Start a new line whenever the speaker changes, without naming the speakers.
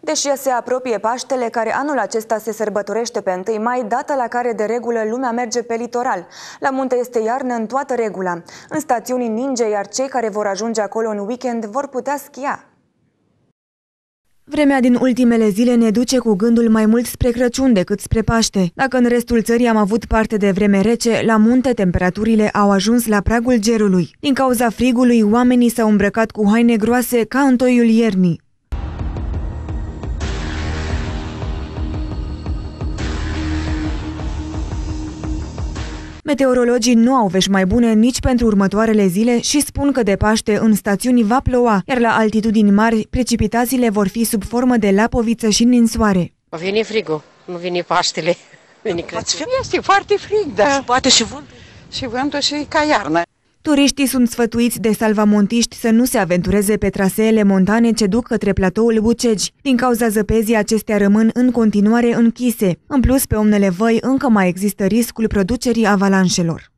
Deși se apropie Paștele, care anul acesta se sărbătorește pe 1 mai, data la care de regulă lumea merge pe litoral. La munte este iarnă în toată regula. În stațiuni ninge, iar cei care vor ajunge acolo în weekend vor putea schia. Vremea din ultimele zile ne duce cu gândul mai mult spre Crăciun decât spre Paște. Dacă în restul țării am avut parte de vreme rece, la munte temperaturile au ajuns la pragul gerului. Din cauza frigului, oamenii s-au îmbrăcat cu haine groase ca în toiul iernii. Meteorologii nu au vești mai bune nici pentru următoarele zile și spun că de Paște în stațiuni va ploua, iar la altitudini mari precipitațiile vor fi sub formă de lapoviță și ninsoare. Va veni frigul, nu vine Paștele. Vine Este foarte frig, dar poate și vântul. Și vântul și ca iarnă. Turiștii sunt sfătuiți de salvamontiști să nu se aventureze pe traseele montane ce duc către platoul Bucegi. Din cauza zăpezii, acestea rămân în continuare închise. În plus, pe omnele văi încă mai există riscul producerii avalanșelor.